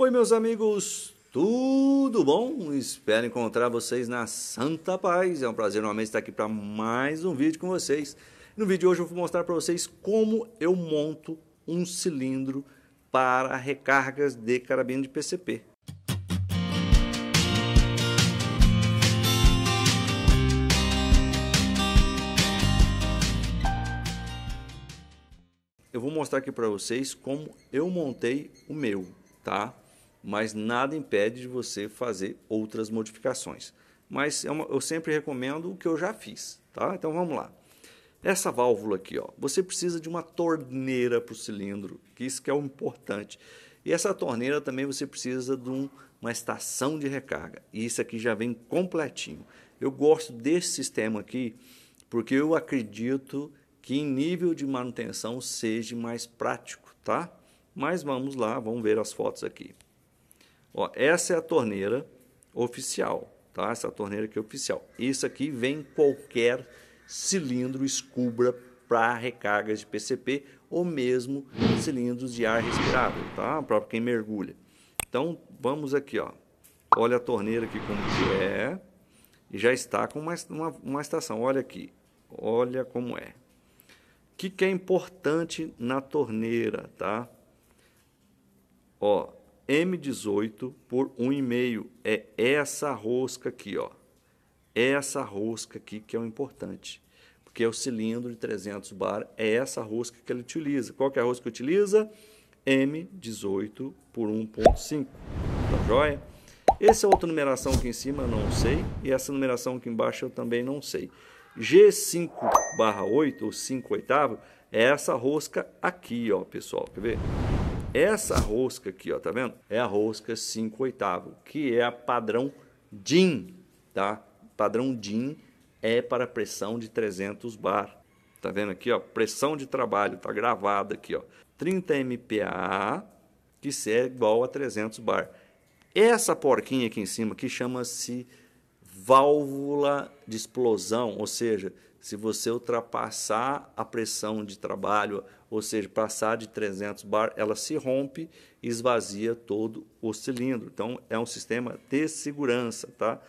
Oi, meus amigos, tudo bom? Espero encontrar vocês na Santa Paz. É um prazer novamente estar aqui para mais um vídeo com vocês. No vídeo de hoje eu vou mostrar para vocês como eu monto um cilindro para recargas de carabina de PCP. Eu vou mostrar aqui para vocês como eu montei o meu, tá? mas nada impede de você fazer outras modificações. Mas é uma, eu sempre recomendo o que eu já fiz, tá? Então vamos lá. Essa válvula aqui, ó, você precisa de uma torneira para o cilindro, que isso que é o importante. E essa torneira também você precisa de um, uma estação de recarga. E isso aqui já vem completinho. Eu gosto desse sistema aqui porque eu acredito que em nível de manutenção seja mais prático, tá? Mas vamos lá, vamos ver as fotos aqui. Ó, essa é a torneira oficial, tá? Essa é torneira aqui é oficial. Isso aqui vem qualquer cilindro escubra para recargas de PCP ou mesmo cilindros de ar respirável, tá? Para quem mergulha. Então, vamos aqui, ó. Olha a torneira aqui como que é. E já está com uma, uma, uma estação. Olha aqui. Olha como é. O que, que é importante na torneira, tá? Ó, M18 por 1,5. É essa rosca aqui, ó. É essa rosca aqui que é o importante. Porque é o cilindro de 300 bar, é essa rosca que ele utiliza. Qual que é a rosca que utiliza? M18 por 1.5. Tá joia? Essa é outra numeração aqui em cima eu não sei. E essa numeração aqui embaixo eu também não sei. G5 barra 8, ou 5 oitavo, é essa rosca aqui, ó, pessoal. Quer ver? Essa rosca aqui, ó, tá vendo? É a rosca 5 oitavo, que é a padrão DIN, tá? Padrão DIN é para pressão de 300 bar. Tá vendo aqui, ó? Pressão de trabalho, tá gravada aqui, ó. 30 MPa, que é igual a 300 bar. Essa porquinha aqui em cima que chama-se válvula de explosão, ou seja, se você ultrapassar a pressão de trabalho, ou seja, passar de 300 bar, ela se rompe e esvazia todo o cilindro. Então, é um sistema de segurança, tá?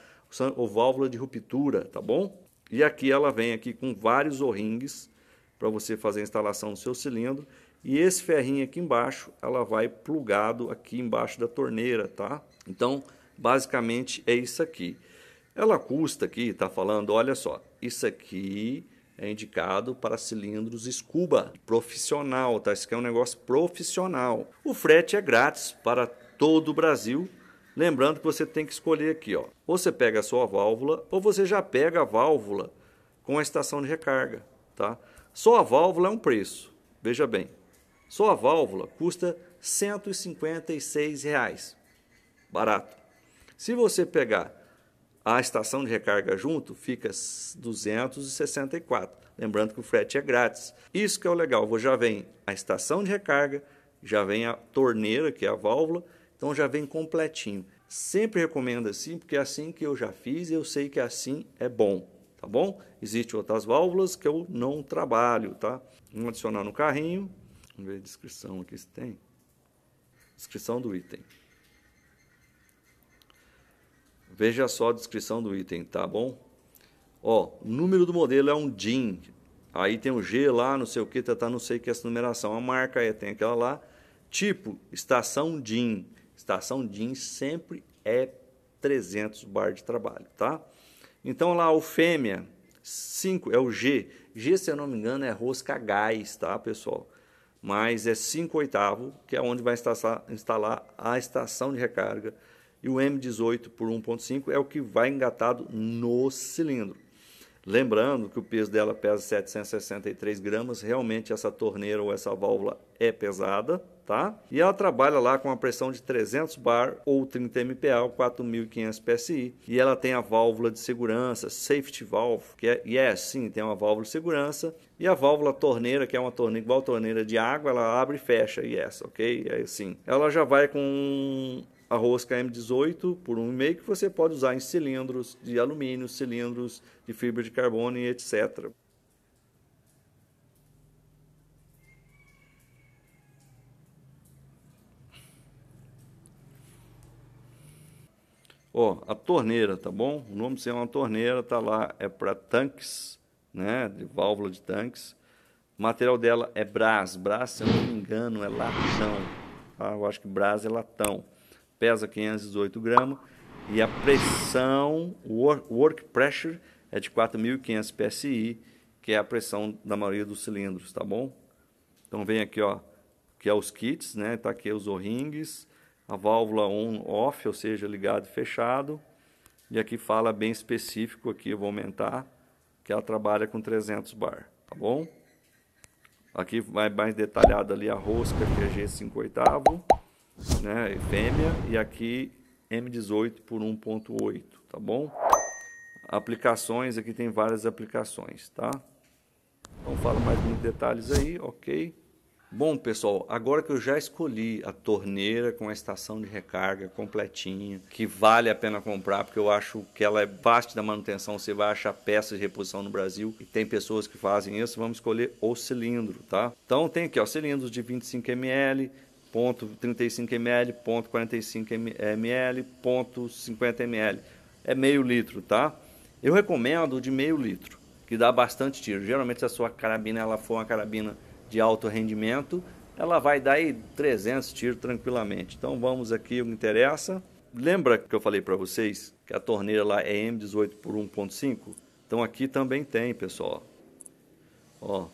Ou válvula de ruptura, tá bom? E aqui ela vem aqui com vários o-rings para você fazer a instalação do seu cilindro. E esse ferrinho aqui embaixo, ela vai plugado aqui embaixo da torneira, tá? Então, basicamente é isso aqui. Ela custa aqui, está falando, olha só, isso aqui é indicado para cilindros scuba, profissional, tá? Isso aqui é um negócio profissional. O frete é grátis para todo o Brasil. Lembrando que você tem que escolher aqui, ó. Ou você pega a sua válvula, ou você já pega a válvula com a estação de recarga, tá? Só a válvula é um preço, veja bem. Só a válvula custa R$ 156, reais. barato. Se você pegar a estação de recarga junto fica 264. Lembrando que o frete é grátis. Isso que é o legal. Já vem a estação de recarga, já vem a torneira, que é a válvula, então já vem completinho. Sempre recomendo assim, porque é assim que eu já fiz, eu sei que assim é bom, tá bom? Existem outras válvulas que eu não trabalho, tá? Vamos adicionar no carrinho. Vamos ver a descrição aqui se tem. Descrição do item. Veja só a descrição do item, tá bom? Ó, o número do modelo é um DIN. Aí tem um G lá, não sei o que, tá, tá não sei que é essa numeração. A marca é, tem aquela lá. Tipo, estação DIN. Estação DIN sempre é 300 bar de trabalho, tá? Então lá o fêmea 5 é o G. G, se eu não me engano, é rosca gás, tá, pessoal? Mas é 5 oitavo, que é onde vai instalar a estação de recarga e o M18 por 1,5 é o que vai engatado no cilindro. Lembrando que o peso dela pesa 763 gramas, realmente essa torneira ou essa válvula é pesada, tá? E ela trabalha lá com a pressão de 300 bar ou 30 MPa ou 4.500 PSI. E ela tem a válvula de segurança, safety valve, que é, yes, é sim, tem uma válvula de segurança. E a válvula torneira, que é uma torneira igual torneira de água, ela abre e fecha, yes, é ok? É assim. Ela já vai com a rosca M18 por 1,5 que você pode usar em cilindros de alumínio, cilindros de fibra de carbono e etc. Ó, a torneira, tá bom? O nome é uma torneira, tá lá, é para tanques, né, de válvula de tanques. O material dela é Brás, Brás, se eu não me engano, é latão. Ah, Eu acho que Brás é latão pesa 518 gramas e a pressão, work, pressure, é de 4.500 psi, que é a pressão da maioria dos cilindros, tá bom? Então vem aqui, ó, que é os kits, né? Tá aqui os O-rings, a válvula on-off, ou seja, ligado e fechado. E aqui fala bem específico aqui, eu vou aumentar, que ela trabalha com 300 bar, tá bom? Aqui vai mais detalhado ali a rosca, que é G5 oitavo né, fêmea, e aqui M18 por 1.8, tá bom? Aplicações, aqui tem várias aplicações, tá? Então falo mais muitos detalhes aí, ok? Bom, pessoal, agora que eu já escolhi a torneira com a estação de recarga completinha, que vale a pena comprar, porque eu acho que ela é parte da manutenção, você vai achar peças de reposição no Brasil, e tem pessoas que fazem isso, vamos escolher o cilindro, tá? Então tem aqui, ó, cilindros de 25 ml, ponto 35 ml, ponto 45 eh, ml, ponto 50 ml. É meio litro, tá? Eu recomendo de meio litro, que dá bastante tiro. Geralmente se a sua carabina ela for uma carabina de alto rendimento, ela vai dar aí 300 tiros tranquilamente. Então vamos aqui o que interessa. Lembra que eu falei para vocês que a torneira lá é M18 por 1.5? Então aqui também tem, pessoal. Ó.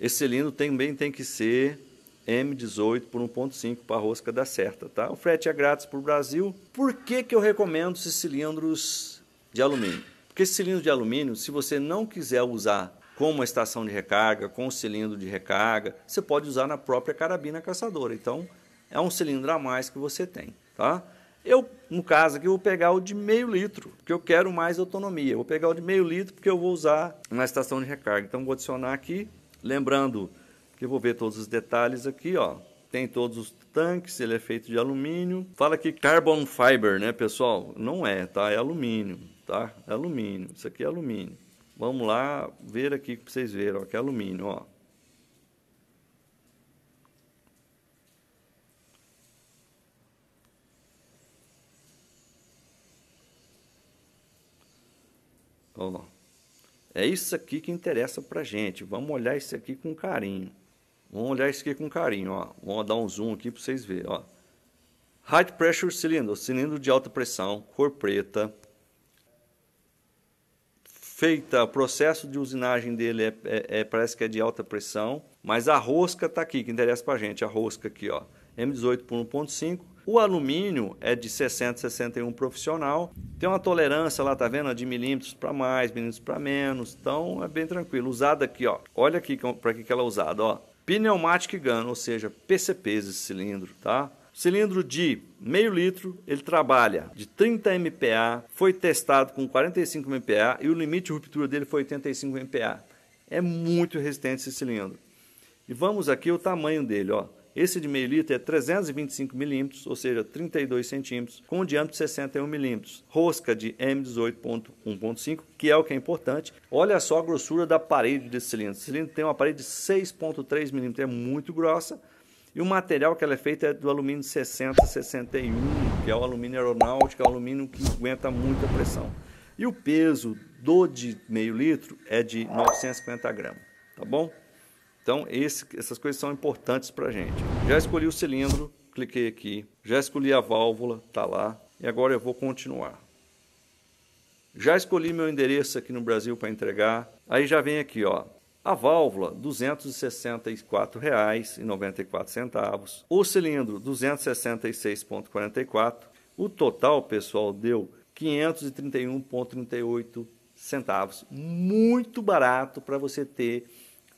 Esse cilindro também tem que ser M18 por 1.5 para a rosca da certa, tá? O frete é grátis para o Brasil. Por que, que eu recomendo esses cilindros de alumínio? Porque esse cilindro de alumínio, se você não quiser usar com uma estação de recarga, com um cilindro de recarga, você pode usar na própria carabina caçadora. Então, é um cilindro a mais que você tem, tá? Eu, no caso aqui, vou pegar o de meio litro, porque eu quero mais autonomia. Vou pegar o de meio litro porque eu vou usar na estação de recarga. Então, vou adicionar aqui, lembrando eu vou ver todos os detalhes aqui, ó. Tem todos os tanques, ele é feito de alumínio. Fala aqui carbon fiber, né, pessoal? Não é, tá? É alumínio, tá? É alumínio. Isso aqui é alumínio. Vamos lá ver aqui para vocês verem, ó, que é alumínio, ó. Ó, é isso aqui que interessa pra gente. Vamos olhar isso aqui com carinho. Vamos olhar isso aqui com carinho, ó. Vamos dar um zoom aqui para vocês verem, ó. High pressure cylinder, cilindro de alta pressão, cor preta. Feita, o processo de usinagem dele é, é, é, parece que é de alta pressão, mas a rosca está aqui, que interessa para a gente, a rosca aqui, ó. M18 por 1.5. O alumínio é de 60 61 profissional. Tem uma tolerância lá, tá vendo? De milímetros para mais, milímetros para menos. Então é bem tranquilo. Usada aqui, ó. Olha aqui para que, que ela é usada, ó. Pneumatic Gun, ou seja, PCPs esse cilindro, tá? Cilindro de meio litro, ele trabalha de 30 MPa, foi testado com 45 MPa e o limite de ruptura dele foi 85 MPa. É muito resistente esse cilindro. E vamos aqui o tamanho dele, ó. Esse de meio litro é 325 milímetros, ou seja, 32 centímetros, com um diâmetro de 61 milímetros. Rosca de M18.1.5, que é o que é importante. Olha só a grossura da parede desse cilindro. O cilindro tem uma parede de 6.3 milímetros, é muito grossa. E o material que ela é feita é do alumínio 60, 61, que é o alumínio aeronáutico, é o alumínio que aguenta muita pressão. E o peso do de meio litro é de 950 gramas, tá bom? Então, esse, essas coisas são importantes para a gente. Já escolhi o cilindro, cliquei aqui. Já escolhi a válvula, está lá. E agora eu vou continuar. Já escolhi meu endereço aqui no Brasil para entregar. Aí já vem aqui, ó. A válvula, R$ 264,94. O cilindro, 266,44. O total, pessoal, deu 531,38 centavos. Muito barato para você ter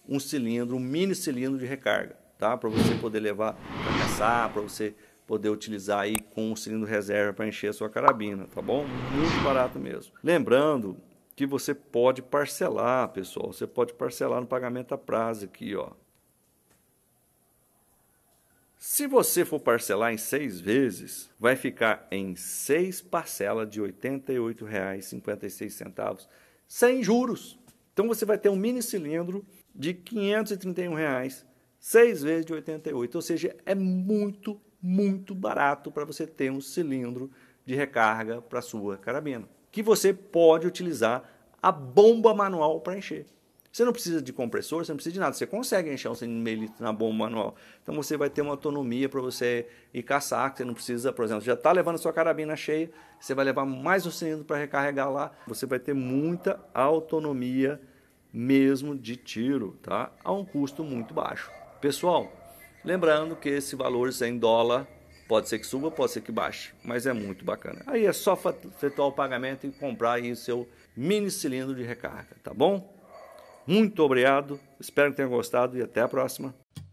um cilindro, um mini cilindro de recarga, tá? Para você poder levar para caçar, para você poder utilizar aí com o cilindro reserva para encher a sua carabina, tá bom? Muito barato mesmo. Lembrando que você pode parcelar, pessoal. Você pode parcelar no pagamento a prazo aqui, ó. Se você for parcelar em seis vezes, vai ficar em seis parcelas de R$ 88,56, sem juros. Então você vai ter um mini cilindro de R$ 531,00, 6 vezes de 88, ou seja, é muito, muito barato para você ter um cilindro de recarga para sua carabina, que você pode utilizar a bomba manual para encher. Você não precisa de compressor, você não precisa de nada, você consegue encher um cilindro na bomba manual. Então você vai ter uma autonomia para você ir caçar, que você não precisa, por exemplo, já está levando sua carabina cheia, você vai levar mais um cilindro para recarregar lá, você vai ter muita autonomia mesmo de tiro, tá? a um custo muito baixo. Pessoal, lembrando que esse valor é em dólar, pode ser que suba, pode ser que baixe, mas é muito bacana. Aí é só efetuar o pagamento e comprar aí o seu mini cilindro de recarga, tá bom? Muito obrigado, espero que tenham gostado e até a próxima.